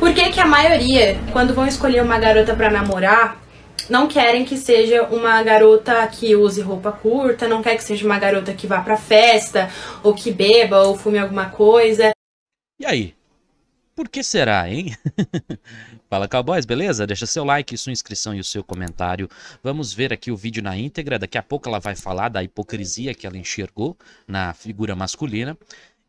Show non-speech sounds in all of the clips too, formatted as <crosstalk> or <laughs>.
Por que, que a maioria, quando vão escolher uma garota para namorar, não querem que seja uma garota que use roupa curta, não quer que seja uma garota que vá pra festa, ou que beba, ou fume alguma coisa. E aí? Por que será, hein? <laughs> Fala Cowboys, beleza? Deixa seu like, sua inscrição e o seu comentário. Vamos ver aqui o vídeo na íntegra. Daqui a pouco ela vai falar da hipocrisia que ela enxergou na figura masculina.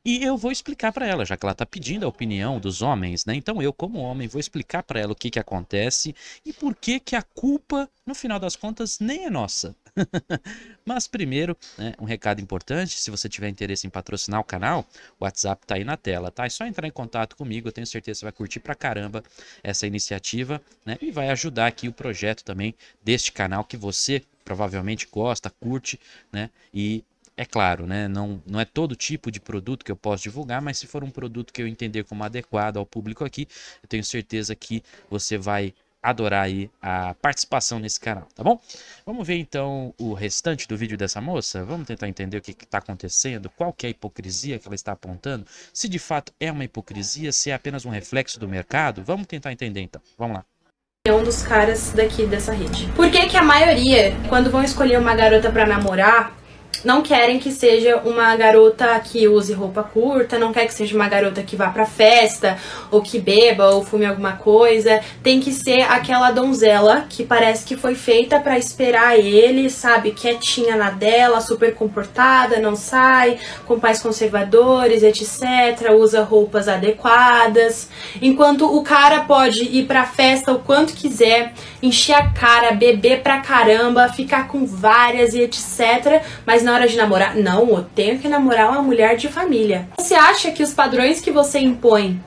E eu vou explicar para ela, já que ela está pedindo a opinião dos homens, né? Então eu, como homem, vou explicar para ela o que, que acontece e por que que a culpa, no final das contas, nem é nossa. <laughs> Mas primeiro, né, um recado importante, se você tiver interesse em patrocinar o canal, o WhatsApp tá aí na tela, tá? É só entrar em contato comigo, eu tenho certeza que você vai curtir pra caramba essa iniciativa, né? E vai ajudar aqui o projeto também deste canal que você provavelmente gosta, curte, né? E é claro, né? não, não é todo tipo de produto que eu posso divulgar, mas se for um produto que eu entender como adequado ao público aqui, eu tenho certeza que você vai adorar aí a participação nesse canal, tá bom? Vamos ver então o restante do vídeo dessa moça? Vamos tentar entender o que está acontecendo, qual que é a hipocrisia que ela está apontando, se de fato é uma hipocrisia, se é apenas um reflexo do mercado. Vamos tentar entender então, vamos lá É um dos caras daqui dessa rede. Por que que a maioria, quando vão escolher uma garota para namorar, não querem que seja uma garota que use roupa curta, não quer que seja uma garota que vá pra festa, ou que beba, ou fume alguma coisa. Tem que ser aquela donzela que parece que foi feita para esperar ele, sabe, quietinha na dela, super comportada, não sai, com pais conservadores, etc. Usa roupas adequadas. Enquanto o cara pode ir pra festa o quanto quiser, encher a cara, beber pra caramba, ficar com várias e etc. Mas mas na hora de namorar, não, eu tenho que namorar uma mulher de família. Você acha que os padrões que você impõe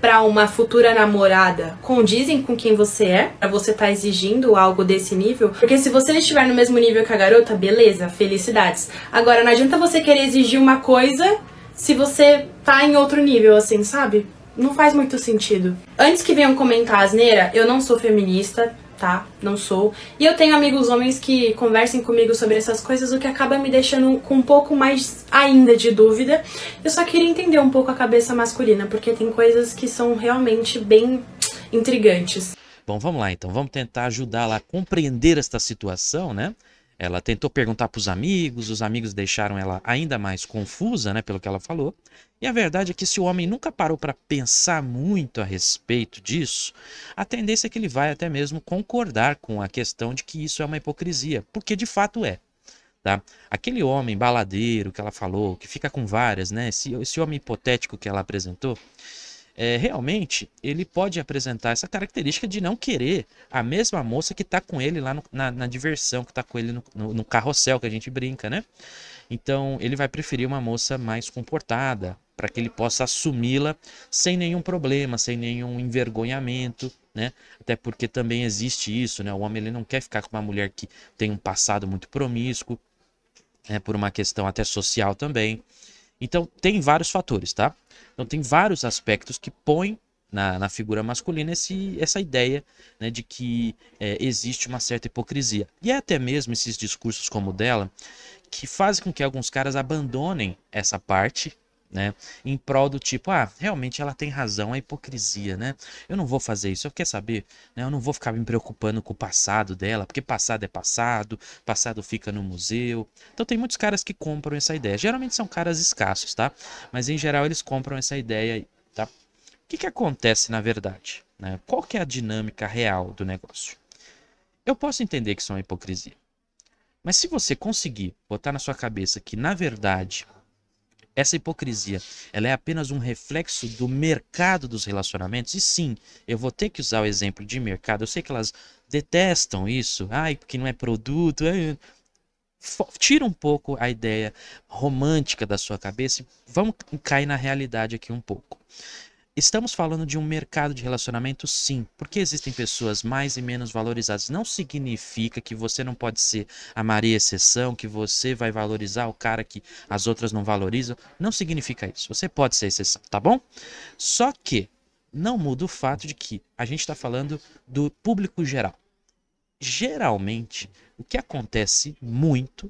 para uma futura namorada condizem com quem você é? Pra você tá exigindo algo desse nível? Porque se você estiver no mesmo nível que a garota, beleza, felicidades. Agora, não adianta você querer exigir uma coisa se você tá em outro nível, assim, sabe? Não faz muito sentido. Antes que venham comentar asneira, eu não sou feminista, tá? Não sou. E eu tenho amigos homens que conversem comigo sobre essas coisas, o que acaba me deixando com um pouco mais ainda de dúvida. Eu só queria entender um pouco a cabeça masculina, porque tem coisas que são realmente bem intrigantes. Bom, vamos lá então, vamos tentar ajudá-la a compreender esta situação, né? Ela tentou perguntar para os amigos, os amigos deixaram ela ainda mais confusa, né, pelo que ela falou. E a verdade é que se o homem nunca parou para pensar muito a respeito disso, a tendência é que ele vai até mesmo concordar com a questão de que isso é uma hipocrisia, porque de fato é. Tá? Aquele homem baladeiro que ela falou, que fica com várias, né? Esse, esse homem hipotético que ela apresentou, é, realmente ele pode apresentar essa característica de não querer a mesma moça que está com ele lá no, na, na, diversão, que está com ele no, no, no carrossel que a gente brinca, né? Então ele vai preferir uma moça mais comportada, para que ele possa assumi-la sem nenhum problema, sem nenhum envergonhamento, né? Até porque também existe isso, né? O homem ele não quer ficar com uma mulher que tem um passado muito promíscuo, né? por uma questão até social também. Então tem vários fatores, tá? Então tem vários aspectos que põem na, na figura masculina esse, essa ideia né, de que é, existe uma certa hipocrisia. E é até mesmo esses discursos como o dela que fazem com que alguns caras abandonem essa parte né? Em prol do tipo, ah, realmente ela tem razão, a hipocrisia, né? Eu não vou fazer isso, eu quero saber, né? Eu não vou ficar me preocupando com o passado dela, porque passado é passado, passado fica no museu. Então tem muitos caras que compram essa ideia. Geralmente são caras escassos, tá? Mas em geral eles compram essa ideia aí, tá? O que, que acontece na verdade? Né? Qual que é a dinâmica real do negócio? Eu posso entender que isso é uma hipocrisia. Mas se você conseguir botar na sua cabeça que, na verdade, essa hipocrisia, ela é apenas um reflexo do mercado dos relacionamentos. E sim, eu vou ter que usar o exemplo de mercado. Eu sei que elas detestam isso. Ai, porque não é produto. Ai. Tira um pouco a ideia romântica da sua cabeça e vamos cair na realidade aqui um pouco. Estamos falando de um mercado de relacionamento, sim. Porque existem pessoas mais e menos valorizadas. Não significa que você não pode ser a Maria Exceção, que você vai valorizar o cara que as outras não valorizam. Não significa isso. Você pode ser exceção, tá bom? Só que não muda o fato de que a gente está falando do público geral. Geralmente, o que acontece muito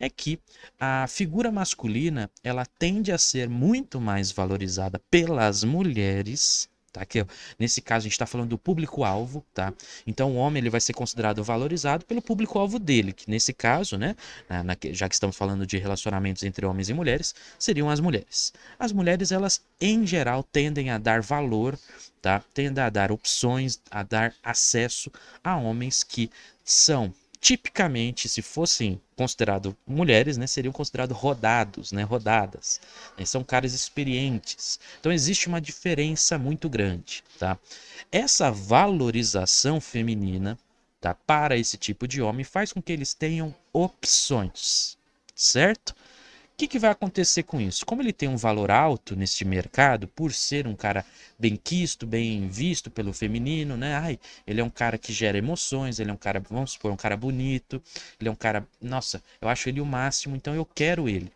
é que a figura masculina ela tende a ser muito mais valorizada pelas mulheres tá? Que nesse caso a gente está falando do público-alvo, tá? Então o homem ele vai ser considerado valorizado pelo público-alvo dele, que nesse caso, né, na, na, já que estamos falando de relacionamentos entre homens e mulheres, seriam as mulheres. As mulheres elas em geral tendem a dar valor, tá? Tendem a dar opções, a dar acesso a homens que são tipicamente, se fossem considerados mulheres, né, seriam considerados rodados, né, rodadas. Né, são caras experientes. Então existe uma diferença muito grande, tá? Essa valorização feminina, tá, para esse tipo de homem faz com que eles tenham opções, certo? que, que vai acontecer com isso? Como ele tem um valor alto neste mercado, por ser um cara bem quisto, bem visto pelo feminino, né? Ai, ele é um cara que gera emoções, ele é um cara, vamos supor, um cara bonito, ele é um cara, nossa, eu acho ele o máximo, então eu quero ele.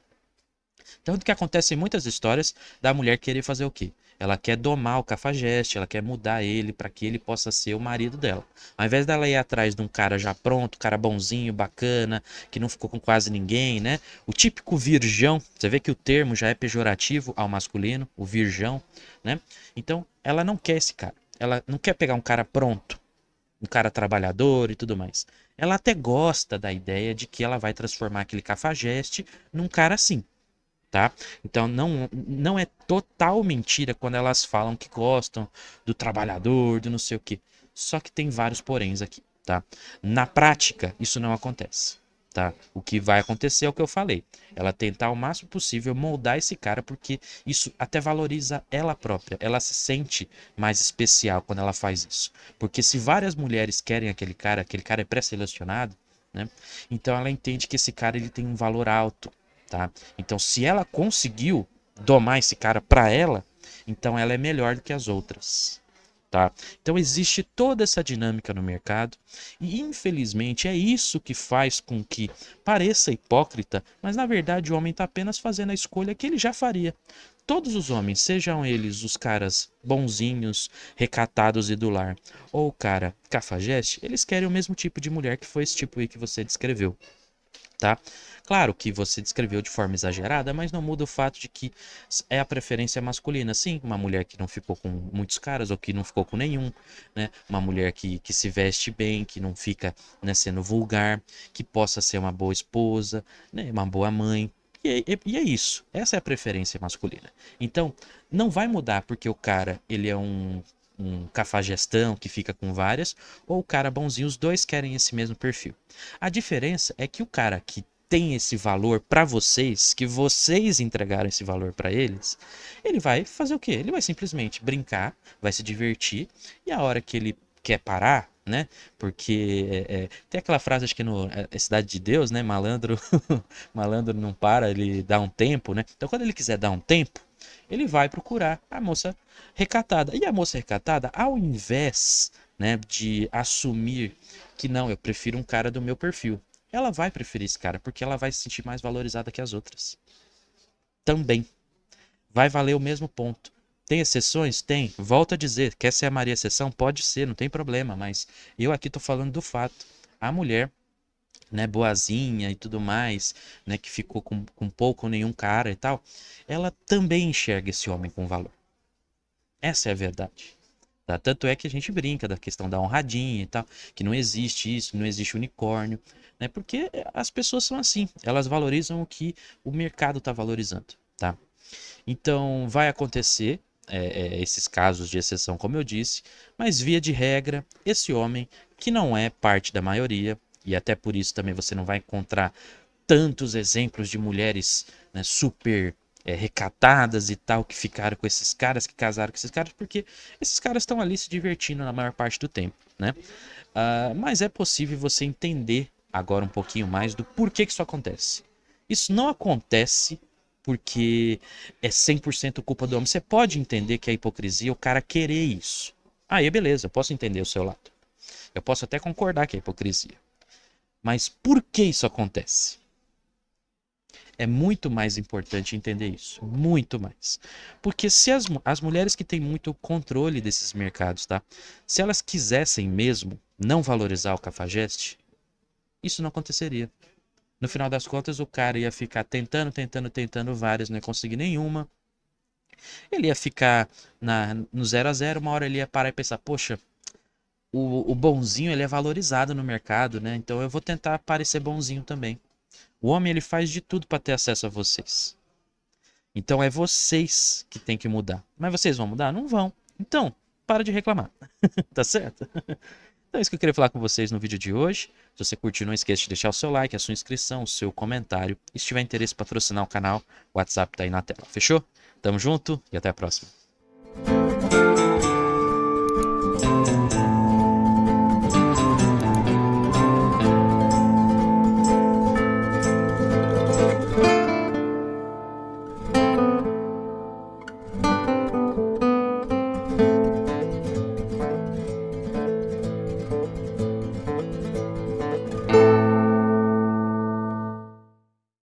Tanto que acontece em muitas histórias da mulher querer fazer o quê? Ela quer domar o cafajeste, ela quer mudar ele para que ele possa ser o marido dela. Ao invés dela ir atrás de um cara já pronto, cara bonzinho, bacana, que não ficou com quase ninguém, né? O típico virgão, você vê que o termo já é pejorativo ao masculino, o virgão, né? Então, ela não quer esse cara. Ela não quer pegar um cara pronto, um cara trabalhador e tudo mais. Ela até gosta da ideia de que ela vai transformar aquele cafajeste num cara assim tá? Então não, não é total mentira quando elas falam que gostam do trabalhador, do não sei o que. Só que tem vários poréns aqui, tá? Na prática, isso não acontece, tá? O que vai acontecer é o que eu falei. Ela tentar o máximo possível moldar esse cara porque isso até valoriza ela própria. Ela se sente mais especial quando ela faz isso. Porque se várias mulheres querem aquele cara, aquele cara é pré-selecionado, né? Então ela entende que esse cara ele tem um valor alto tá? Então, se ela conseguiu domar esse cara para ela, então ela é melhor do que as outras. Tá? Então existe toda essa dinâmica no mercado e infelizmente é isso que faz com que pareça hipócrita, mas na verdade o homem está apenas fazendo a escolha que ele já faria. Todos os homens, sejam eles os caras bonzinhos, recatados e do lar, ou o cara cafajeste, eles querem o mesmo tipo de mulher que foi esse tipo aí que você descreveu tá? Claro que você descreveu de forma exagerada, mas não muda o fato de que é a preferência masculina. Sim, uma mulher que não ficou com muitos caras ou que não ficou com nenhum, né? Uma mulher que, que se veste bem, que não fica né, sendo vulgar, que possa ser uma boa esposa, né, uma boa mãe. E é, e é isso. Essa é a preferência masculina. Então, não vai mudar porque o cara ele é um um cafajestão que fica com várias, ou o cara bonzinho, os dois querem esse mesmo perfil. A diferença é que o cara que tem esse valor para vocês, que vocês entregaram esse valor para eles, ele vai fazer o quê? Ele vai simplesmente brincar, vai se divertir, e a hora que ele quer parar, né? Porque é, é tem aquela frase, acho que no é, é Cidade de Deus, né? Malandro, <laughs> malandro não para, ele dá um tempo, né? Então quando ele quiser dar um tempo, ele vai procurar a moça recatada. E a moça recatada, ao invés né, de assumir que não, eu prefiro um cara do meu perfil, ela vai preferir esse cara porque ela vai se sentir mais valorizada que as outras. Também. Vai valer o mesmo ponto. Tem exceções? Tem. Volto a dizer, quer ser a Maria exceção? Pode ser, não tem problema, mas eu aqui estou falando do fato. A mulher né, boazinha e tudo mais, né, que ficou com, com pouco ou nenhum cara e tal, ela também enxerga esse homem com valor. Essa é a verdade. Tá? Tanto é que a gente brinca da questão da honradinha e tal, que não existe isso, não existe unicórnio, né, porque as pessoas são assim, elas valorizam o que o mercado está valorizando. Tá? Então, vai acontecer é, é, esses casos de exceção, como eu disse, mas via de regra, esse homem, que não é parte da maioria, e até por isso também você não vai encontrar tantos exemplos de mulheres né, super é, recatadas e tal que ficaram com esses caras, que casaram com esses caras, porque esses caras estão ali se divertindo na maior parte do tempo, né? Uh, mas é possível você entender agora um pouquinho mais do porquê que isso acontece. Isso não acontece porque é 100% culpa do homem. Você pode entender que é hipocrisia o cara querer isso. Aí, beleza, eu posso entender o seu lado. Eu posso até concordar que é hipocrisia. Mas por que isso acontece? É muito mais importante entender isso, muito mais. Porque se as, as mulheres que têm muito controle desses mercados, tá? Se elas quisessem mesmo não valorizar o cafajeste, isso não aconteceria. No final das contas, o cara ia ficar tentando, tentando, tentando várias, não ia conseguir nenhuma. Ele ia ficar na, no zero a zero, uma hora ele ia parar e pensar, poxa, o, o bonzinho ele é valorizado no mercado, né? Então eu vou tentar parecer bonzinho também. O homem ele faz de tudo para ter acesso a vocês. Então é vocês que tem que mudar. Mas vocês vão mudar? Não vão. Então, para de reclamar. <laughs> tá certo? Então é isso que eu queria falar com vocês no vídeo de hoje. Se você curtiu, não esqueça de deixar o seu like, a sua inscrição, o seu comentário. E se tiver interesse patrocinar o canal, o WhatsApp tá aí na tela. Fechou? Tamo junto e até a próxima.